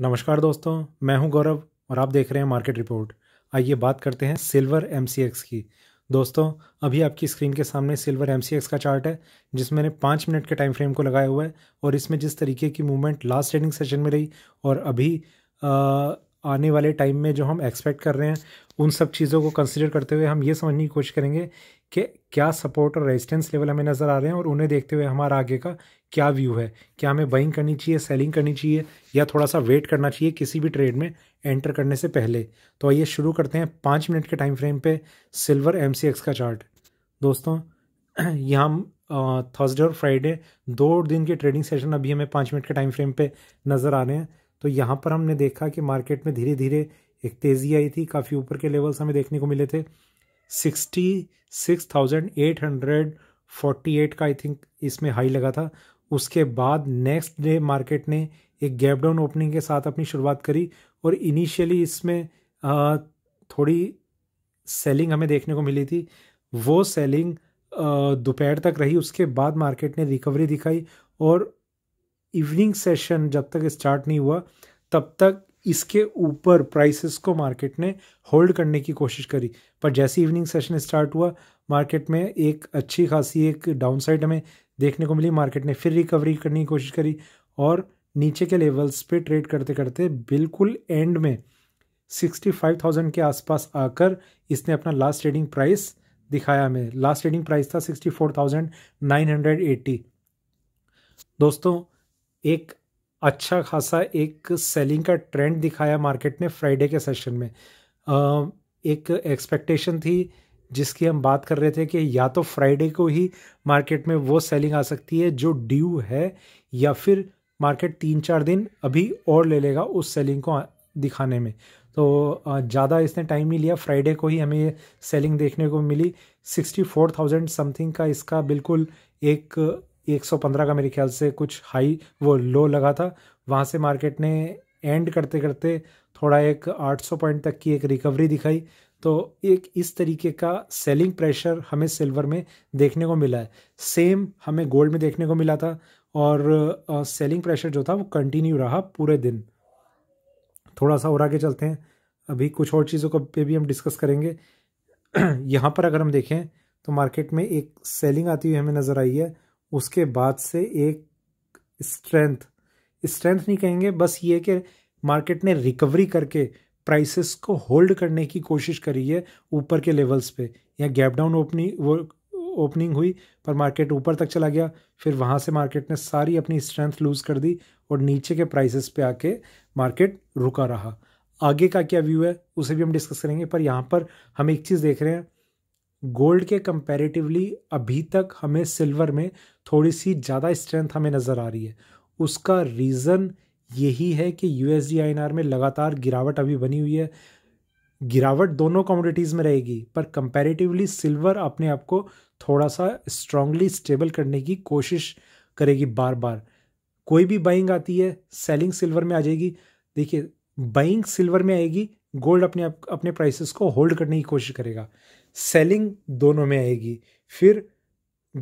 नमस्कार दोस्तों मैं हूं गौरव और आप देख रहे हैं मार्केट रिपोर्ट आइए बात करते हैं सिल्वर एम की दोस्तों अभी आपकी स्क्रीन के सामने सिल्वर एम का चार्ट है जिसमें मैंने पाँच मिनट के टाइम फ्रेम को लगाया हुआ है और इसमें जिस तरीके की मूवमेंट लास्ट ट्रेडिंग सेशन में रही और अभी आ, आने वाले टाइम में जो हम एक्सपेक्ट कर रहे हैं उन सब चीज़ों को कंसिडर करते हुए हम ये समझने की कोशिश करेंगे कि क्या सपोर्ट और रेजिस्टेंस लेवल हमें नज़र आ रहे हैं और उन्हें देखते हुए हमारा आगे का क्या व्यू है क्या हमें बाइंग करनी चाहिए सेलिंग करनी चाहिए या थोड़ा सा वेट करना चाहिए किसी भी ट्रेड में एंटर करने से पहले तो आइए शुरू करते हैं पाँच मिनट के टाइम फ्रेम पर सिल्वर एम का चार्ट दोस्तों यहाँ थर्सडे और फ्राइडे दो दिन के ट्रेडिंग सेशन अभी हमें पाँच मिनट के टाइम फ्रेम पर नज़र आ रहे हैं तो यहाँ पर हमने देखा कि मार्केट में धीरे धीरे एक तेज़ी आई थी काफ़ी ऊपर के लेवल्स हमें देखने को मिले थे sixty six thousand eight hundred forty eight का आई थिंक इसमें हाई लगा था उसके बाद नेक्स्ट डे मार्केट ने एक गैप डाउन ओपनिंग के साथ अपनी शुरुआत करी और इनिशियली इसमें थोड़ी सेलिंग हमें देखने को मिली थी वो सेलिंग दोपहर तक रही उसके बाद मार्केट ने रिकवरी दिखाई और इवनिंग सेशन जब तक स्टार्ट नहीं हुआ तब तक इसके ऊपर प्राइसेस को मार्केट ने होल्ड करने की कोशिश करी पर जैसे इवनिंग सेशन स्टार्ट हुआ मार्केट में एक अच्छी खासी एक डाउनसाइड हमें देखने को मिली मार्केट ने फिर रिकवरी करने की कोशिश करी और नीचे के लेवल्स पे ट्रेड करते करते बिल्कुल एंड में 65,000 के आसपास आकर इसने अपना लास्ट ट्रेडिंग प्राइस दिखाया हमें लास्ट ट्रेडिंग प्राइस था एट्टी दोस्तों एक अच्छा खासा एक सेलिंग का ट्रेंड दिखाया मार्केट ने फ्राइडे के सेशन में एक एक्सपेक्टेशन थी जिसकी हम बात कर रहे थे कि या तो फ्राइडे को ही मार्केट में वो सेलिंग आ सकती है जो ड्यू है या फिर मार्केट तीन चार दिन अभी और ले लेगा उस सेलिंग को दिखाने में तो ज़्यादा इसने टाइम नहीं लिया फ्राइडे को ही हमें ये सेलिंग देखने को मिली सिक्सटी फोर थाउजेंड समथिंग का इसका बिल्कुल एक 115 का मेरे ख्याल से कुछ हाई वो लो लगा था वहाँ से मार्केट ने एंड करते करते थोड़ा एक 800 पॉइंट तक की एक रिकवरी दिखाई तो एक इस तरीके का सेलिंग प्रेशर हमें सिल्वर में देखने को मिला है सेम हमें गोल्ड में देखने को मिला था और सेलिंग प्रेशर जो था वो कंटिन्यू रहा पूरे दिन थोड़ा सा और आगे चलते हैं अभी कुछ और चीज़ों को पे भी हम डिस्कस करेंगे यहाँ पर अगर हम देखें तो मार्केट में एक सेलिंग आती हुई हमें नज़र आई है उसके बाद से एक स्ट्रेंथ स्ट्रेंथ नहीं कहेंगे बस ये कि मार्केट ने रिकवरी करके प्राइसेस को होल्ड करने की कोशिश करी है ऊपर के लेवल्स पे या गैप डाउन ओपनिंग वो ओपनिंग हुई पर मार्केट ऊपर तक चला गया फिर वहाँ से मार्केट ने सारी अपनी स्ट्रेंथ लूज़ कर दी और नीचे के प्राइसेस पे आके मार्केट रुका रहा आगे का क्या व्यू है उसे भी हम डिस्कस करेंगे पर यहाँ पर हम एक चीज़ देख रहे हैं गोल्ड के कंपैरेटिवली अभी तक हमें सिल्वर में थोड़ी सी ज़्यादा स्ट्रेंथ हमें नज़र आ रही है उसका रीज़न यही है कि यू एस में लगातार गिरावट अभी बनी हुई है गिरावट दोनों कमोडिटीज़ में रहेगी पर कंपैरेटिवली सिल्वर अपने आप को थोड़ा सा स्ट्रांगली स्टेबल करने की कोशिश करेगी बार बार कोई भी बाइंग आती है सेलिंग सिल्वर में आ जाएगी देखिए बाइंग सिल्वर में आएगी गोल्ड अपने अपने प्राइसेस को होल्ड करने की कोशिश करेगा सेलिंग दोनों में आएगी फिर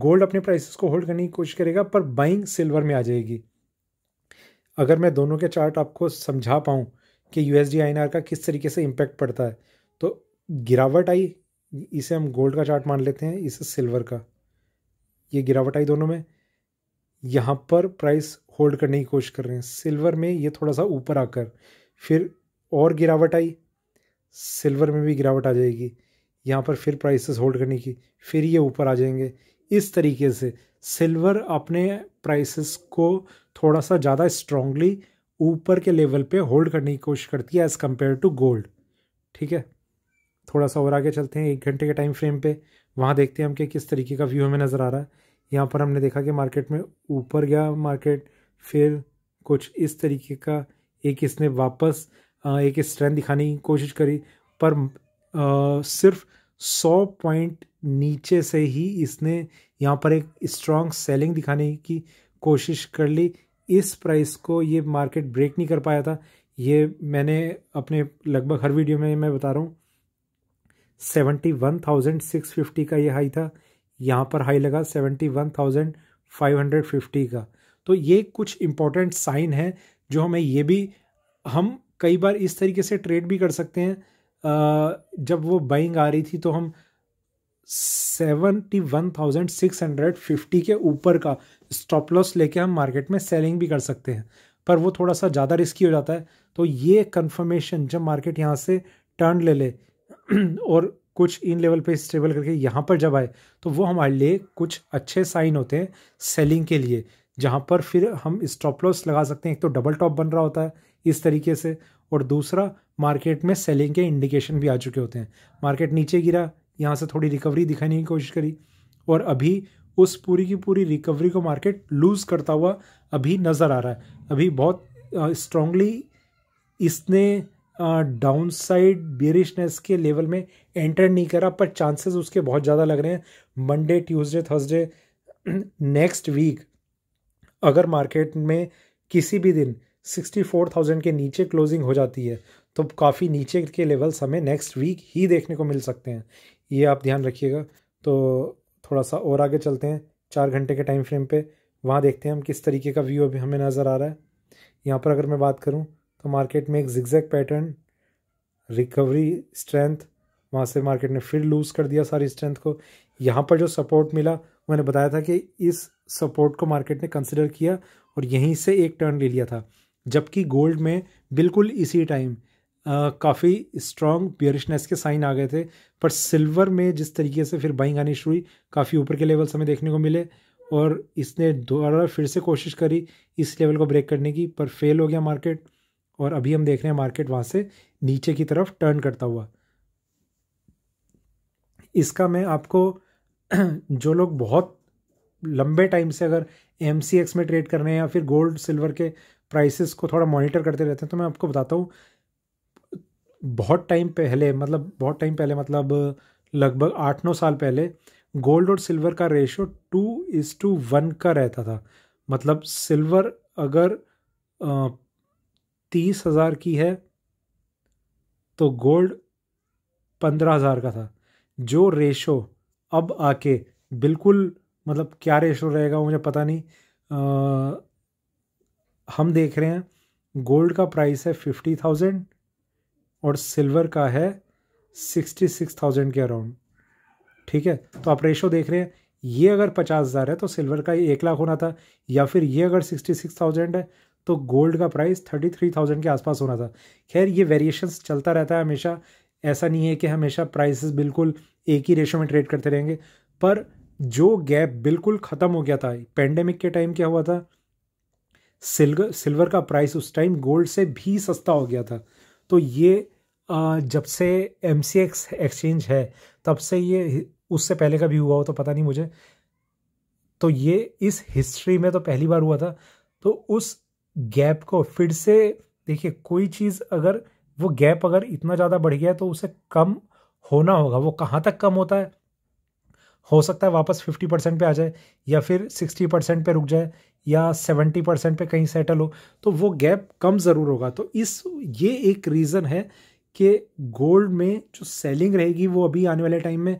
गोल्ड अपने प्राइसेस को होल्ड करने की कोशिश करेगा पर बाइंग सिल्वर में आ जाएगी अगर मैं दोनों के चार्ट आपको समझा पाऊँ कि यू एस का किस तरीके से इम्पैक्ट पड़ता है तो गिरावट आई इसे हम गोल्ड का चार्ट मान लेते हैं इसे सिल्वर का ये गिरावट आई दोनों में यहाँ पर प्राइस होल्ड करने की कोशिश कर रहे हैं सिल्वर में ये थोड़ा सा ऊपर आकर फिर और गिरावट आई सिल्वर में भी गिरावट आ जाएगी यहाँ पर फिर प्राइसेस होल्ड करने की फिर ये ऊपर आ जाएंगे इस तरीके से सिल्वर अपने प्राइसेस को थोड़ा सा ज़्यादा स्ट्रॉन्गली ऊपर के लेवल पे होल्ड करने की कोशिश करती है एज़ कम्पेयर टू गोल्ड ठीक है थोड़ा सा और आगे चलते हैं एक घंटे के टाइम फ्रेम पर वहाँ देखते हैं हम कि किस तरीके का व्यू हमें नज़र आ रहा है यहाँ पर हमने देखा कि मार्केट में ऊपर गया मार्केट फिर कुछ इस तरीके का एक इसने वापस एक स्ट्रेंथ दिखाने की कोशिश करी पर सिर्फ सौ पॉइंट नीचे से ही इसने यहाँ पर एक स्ट्रॉन्ग सेलिंग दिखाने की कोशिश कर ली इस प्राइस को ये मार्केट ब्रेक नहीं कर पाया था ये मैंने अपने लगभग हर वीडियो में मैं बता रहा हूँ seventy one thousand six fifty का ये हाई था यहाँ पर हाई लगा seventy one thousand five hundred fifty का तो ये कुछ इम्पोर्टेंट साइन है जो हमें ये भी हम कई बार इस तरीके से ट्रेड भी कर सकते हैं जब वो बाइंग आ रही थी तो हम seventy one thousand six hundred fifty के ऊपर का स्टॉप लॉस लेके हम मार्केट में सेलिंग भी कर सकते हैं पर वो थोड़ा सा ज़्यादा रिस्की हो जाता है तो ये कन्फर्मेशन जब मार्केट यहाँ से टर्न ले ले और कुछ इन लेवल पे स्टेबल करके यहाँ पर जब आए तो वो हमारे लिए कुछ अच्छे साइन होते हैं सेलिंग के लिए जहाँ पर फिर हम स्टॉप लॉस लगा सकते हैं एक तो डबल टॉप बन रहा होता है इस तरीके से और दूसरा मार्केट में सेलिंग के इंडिकेशन भी आ चुके होते हैं मार्केट नीचे गिरा यहाँ से थोड़ी रिकवरी दिखाने की कोशिश करी और अभी उस पूरी की पूरी रिकवरी को मार्केट लूज़ करता हुआ अभी नज़र आ रहा है अभी बहुत स्ट्रांगली इसने डाउन साइड बियरिशनेस के लेवल में एंटर नहीं करा पर चांसेस उसके बहुत ज़्यादा लग रहे हैं Monday Tuesday Thursday next week अगर मार्केट में किसी भी दिन सिक्सटी फोर थाउजेंड के नीचे क्लोजिंग हो जाती है तो काफ़ी नीचे के लेवल्स हमें नेक्स्ट वीक ही देखने को मिल सकते हैं ये आप ध्यान रखिएगा तो थोड़ा सा और आगे चलते हैं चार घंटे के टाइम फ्रेम पे वहाँ देखते हैं हम किस तरीके का व्यू अभी हमें नज़र आ रहा है यहाँ पर अगर मैं बात करूँ तो मार्केट में एक जिक्जैक्ट पैटर्न रिकवरी स्ट्रेंथ वहाँ से मार्केट ने फिर लूज़ कर दिया सारी स्ट्रेंथ को यहाँ पर जो सपोर्ट मिला मैंने बताया था कि इस सपोर्ट को मार्केट ने कंसिडर किया और यहीं से एक टर्न ले लिया था जबकि गोल्ड में बिल्कुल इसी टाइम काफ़ी स्ट्रॉन्ग प्यरिशनेस के साइन आ गए थे पर सिल्वर में जिस तरीके से फिर बाइंग आनी शुरू हुई काफ़ी ऊपर के लेवल्स हमें देखने को मिले और इसने दोबारा फिर से कोशिश करी इस लेवल को ब्रेक करने की पर फेल हो गया मार्केट और अभी हम देख रहे हैं मार्केट वहाँ से नीचे की तरफ टर्न करता हुआ इसका मैं आपको जो लोग बहुत लंबे टाइम से अगर एम में ट्रेड कर रहे हैं या फिर गोल्ड सिल्वर के प्राइसेस को थोड़ा मॉनिटर करते रहते हैं तो मैं आपको बताता हूँ बहुत टाइम पहले मतलब बहुत टाइम पहले मतलब लगभग आठ नौ साल पहले गोल्ड और सिल्वर का ratio two is to one का रहता था मतलब सिल्वर अगर तीस हज़ार की है तो गोल्ड पंद्रह हज़ार का था जो रेशो अब आके बिल्कुल मतलब क्या रेशो रहेगा मुझे पता नहीं आ, हम देख रहे हैं गोल्ड का प्राइस है फिफ्टी थाउजेंड और सिल्वर का है सिक्सटी सिक्स थाउजेंड के अराउंड ठीक है तो आप रेशो देख रहे हैं ये अगर पचास हज़ार है तो सिल्वर का एक लाख होना था या फिर ये अगर सिक्सटी सिक्स थाउजेंड है तो गोल्ड का प्राइस थर्टी थ्री थाउजेंड के आसपास होना था खैर ये वेरिएशंस चलता रहता है हमेशा ऐसा नहीं है कि हमेशा प्राइसेस बिल्कुल एक ही रेशो में ट्रेड करते रहेंगे पर जो गैप बिल्कुल ख़त्म हो गया था पेंडेमिक के टाइम क्या हुआ था सिल्वर सिल्वर का प्राइस उस टाइम गोल्ड से भी सस्ता हो गया था तो ये जब से एम सी एक्स एक्सचेंज है तब से ये उससे पहले का भी हुआ हो तो पता नहीं मुझे तो ये इस हिस्ट्री में तो पहली बार हुआ था तो उस गैप को फिर से देखिए कोई चीज़ अगर वो गैप अगर इतना ज़्यादा बढ़ गया तो उसे कम होना होगा वो कहाँ तक कम होता है हो सकता है वापस फिफ्टी परसेंट पर आ जाए या फिर सिक्सटी परसेंट पर रुक जाए या सेवेंटी परसेंट पर कहीं सेटल हो तो वो गैप कम ज़रूर होगा तो इस ये एक रीज़न है कि गोल्ड में जो सेलिंग रहेगी वो अभी आने वाले टाइम में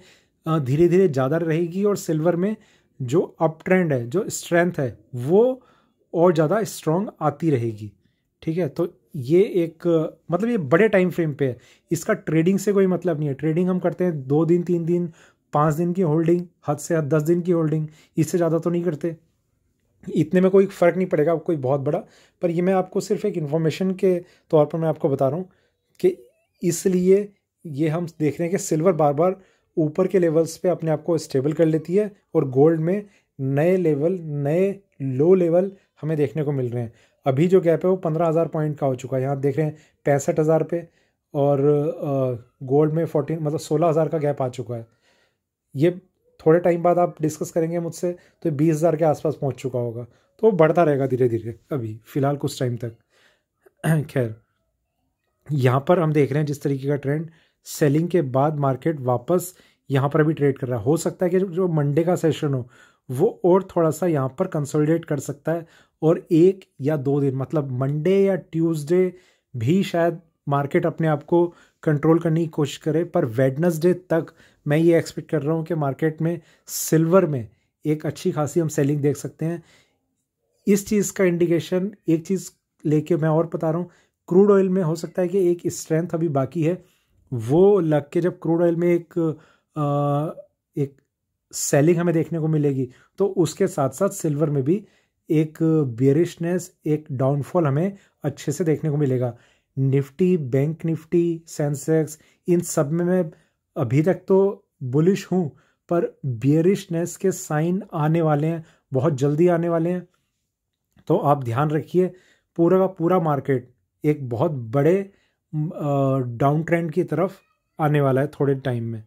धीरे धीरे ज़्यादा रहेगी और सिल्वर में जो अप ट्रेंड है जो स्ट्रेंथ है वो और ज़्यादा स्ट्रॉन्ग आती रहेगी ठीक है तो ये एक मतलब ये बड़े टाइम फ्रेम पे है इसका ट्रेडिंग से कोई मतलब नहीं है ट्रेडिंग हम करते हैं दो दिन तीन दिन पाँच दिन की होल्डिंग हद से हद दस दिन की होल्डिंग इससे ज़्यादा तो नहीं करते इतने में कोई फ़र्क नहीं पड़ेगा कोई बहुत बड़ा पर ये मैं आपको सिर्फ एक इन्फॉर्मेशन के तौर पर मैं आपको बता रहा हूँ कि इसलिए ये हम देख रहे हैं कि सिल्वर बार बार ऊपर के लेवल्स पे अपने आप को स्टेबल कर लेती है और गोल्ड में नए लेवल नए लो लेवल हमें देखने को मिल रहे हैं अभी जो गैप है वो पंद्रह हज़ार पॉइंट का हो चुका है यहाँ देख रहे हैं पैंसठ हज़ार पे और गोल्ड में फोर्टीन मतलब सोलह हज़ार का गैप आ चुका है ये थोड़े टाइम बाद आप डिस्कस करेंगे मुझसे तो बीस हज़ार के आसपास पहुंच चुका होगा तो बढ़ता रहेगा धीरे धीरे अभी फ़िलहाल कुछ टाइम तक खैर यहाँ पर हम देख रहे हैं जिस तरीके का ट्रेंड सेलिंग के बाद मार्केट वापस यहाँ पर अभी ट्रेड कर रहा है हो सकता है कि जो मंडे का सेशन हो वो और थोड़ा सा यहाँ पर कंसोलिडेट कर सकता है और एक या दो दिन मतलब मंडे या ट्यूसडे भी शायद मार्केट अपने आप को कंट्रोल करने की कोशिश करे पर वेडनसडे तक मैं ये एक्सपेक्ट कर रहा हूँ कि मार्केट में सिल्वर में एक अच्छी खासी हम सेलिंग देख सकते हैं इस चीज़ का इंडिकेशन एक चीज़ लेके मैं और बता रहा हूँ क्रूड ऑयल में हो सकता है कि एक स्ट्रेंथ अभी बाकी है वो लग के जब क्रूड ऑयल में एक आ, एक सेलिंग हमें देखने को मिलेगी तो उसके साथ साथ सिल्वर में भी एक बेरिशनेस एक डाउनफॉल हमें अच्छे से देखने को मिलेगा निफ्टी बैंक निफ्टी सेंसेक्स इन सब में मैं अभी तक तो बुलिश हूँ पर बियरिशनेस के साइन आने वाले हैं बहुत जल्दी आने वाले हैं तो आप ध्यान रखिए पूरा का पूरा मार्केट एक बहुत बड़े डाउन ट्रेंड की तरफ आने वाला है थोड़े टाइम में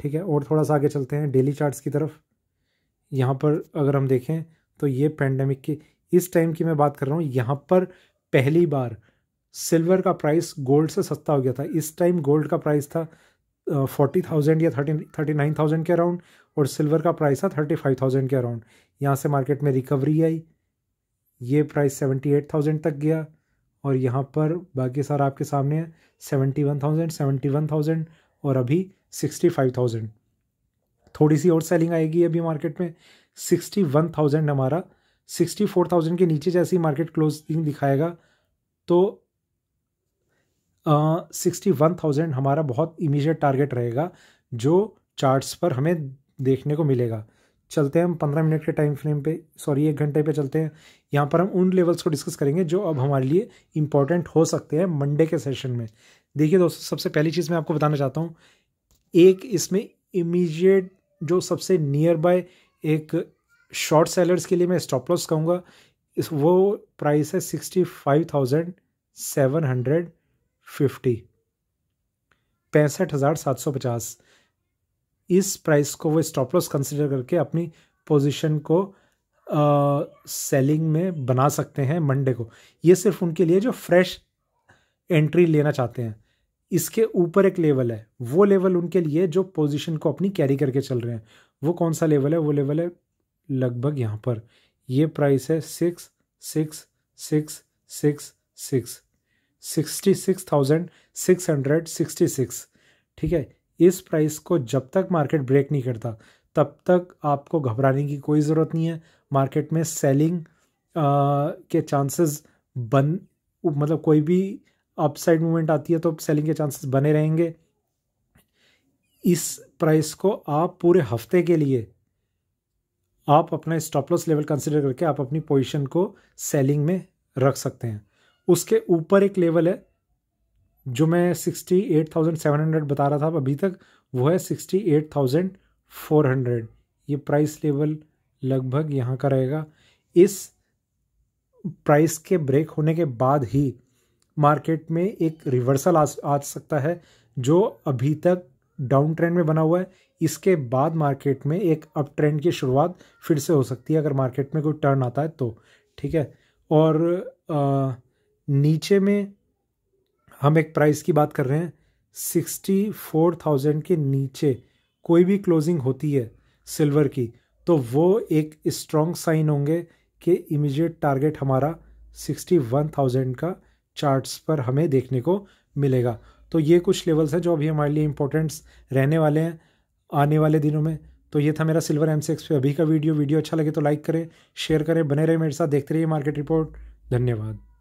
ठीक है और थोड़ा सा आगे चलते हैं डेली चार्ट्स की तरफ यहाँ पर अगर हम देखें तो ये पेंडेमिक की इस टाइम की मैं बात कर रहा हूँ यहाँ पर पहली बार सिल्वर का प्राइस गोल्ड से सस्ता हो गया था इस टाइम गोल्ड का प्राइस था फोर्टी थाउजेंड या थर्टी थर्टी नाइन थाउजेंड के अराउंड और सिल्वर का प्राइस था थर्टी फाइव थाउजेंड के अराउंड यहाँ से मार्केट में रिकवरी आई ये प्राइस सेवेंटी एट थाउजेंड तक गया और यहाँ पर बाकी सारा आपके सामने है seventy one thousand seventy one thousand और अभी सिक्सटी फाइव थाउजेंड थोड़ी सी और सेलिंग आएगी अभी मार्केट में सिक्सटी वन थाउजेंड हमारा सिक्सटी फोर थाउजेंड के नीचे जैसे ही मार्केट क्लोजिंग दिखाएगा तो सिक्सटी वन थाउजेंड हमारा बहुत इमीजिएट टारगेट रहेगा जो चार्ट्स पर हमें देखने को मिलेगा चलते हैं हम पंद्रह मिनट के टाइम फ्रेम पे सॉरी एक घंटे पे चलते हैं यहाँ पर हम उन लेवल्स को डिस्कस करेंगे जो अब हमारे लिए इंपॉर्टेंट हो सकते हैं मंडे के सेशन में देखिए दोस्तों सबसे पहली चीज़ मैं आपको बताना चाहता हूँ एक इसमें इमीजिएट जो सबसे नियर बाय एक शॉर्ट सेलर्स के लिए मैं स्टॉप लॉस कहूँगा इस वो प्राइस है sixty five thousand seven hundred fifty पैंसठ हज़ार सात सौ पचास इस प्राइस को वो स्टॉप लॉस कंसिडर करके अपनी पोजीशन को सेलिंग uh, में बना सकते हैं मंडे को ये सिर्फ उनके लिए जो फ्रेश एंट्री लेना चाहते हैं इसके ऊपर एक लेवल है वो लेवल उनके लिए जो पोजीशन को अपनी कैरी करके चल रहे हैं वो कौन सा लेवल है वो लेवल है लगभग यहाँ पर ये प्राइस है six six six six six sixty six thousand six hundred sixty six ठीक है इस प्राइस को जब तक मार्केट ब्रेक नहीं करता तब तक आपको घबराने की कोई ज़रूरत नहीं है मार्केट में सेलिंग आ, के चांसेस बन मतलब कोई भी अपसाइड मूवमेंट आती है तो सेलिंग के चांसेस बने रहेंगे इस प्राइस को आप पूरे हफ्ते के लिए आप अपना स्टॉप लॉस लेवल कंसिडर करके आप अपनी पोजीशन को सेलिंग में रख सकते हैं उसके ऊपर एक लेवल है जो मैं sixty eight thousand seven hundred बता रहा था अभी तक वो है sixty eight thousand four hundred ये प्राइस लेवल लगभग यहाँ का रहेगा इस प्राइस के ब्रेक होने के बाद ही मार्केट में एक रिवर्सल आ, आ सकता है जो अभी तक डाउन ट्रेंड में बना हुआ है इसके बाद मार्केट में एक अप ट्रेंड की शुरुआत फिर से हो सकती है अगर मार्केट में कोई टर्न आता है तो ठीक है और आ, नीचे में हम एक प्राइस की बात कर रहे हैं सिक्सटी फोर थाउजेंड के नीचे कोई भी क्लोजिंग होती है सिल्वर की तो वो एक स्ट्रॉन्ग साइन होंगे कि इमीडिएट टारगेट हमारा सिक्सटी वन थाउजेंड का चार्ट्स पर हमें देखने को मिलेगा तो ये कुछ लेवल्स हैं जो अभी हमारे लिए इंपॉर्टेंट्स रहने वाले हैं आने वाले दिनों में तो ये था मेरा सिल्वर एम सिक्स अभी का वीडियो वीडियो अच्छा लगे तो लाइक करें शेयर करें बने रहे मेरे साथ देखते रहिए मार्केट रिपोर्ट धन्यवाद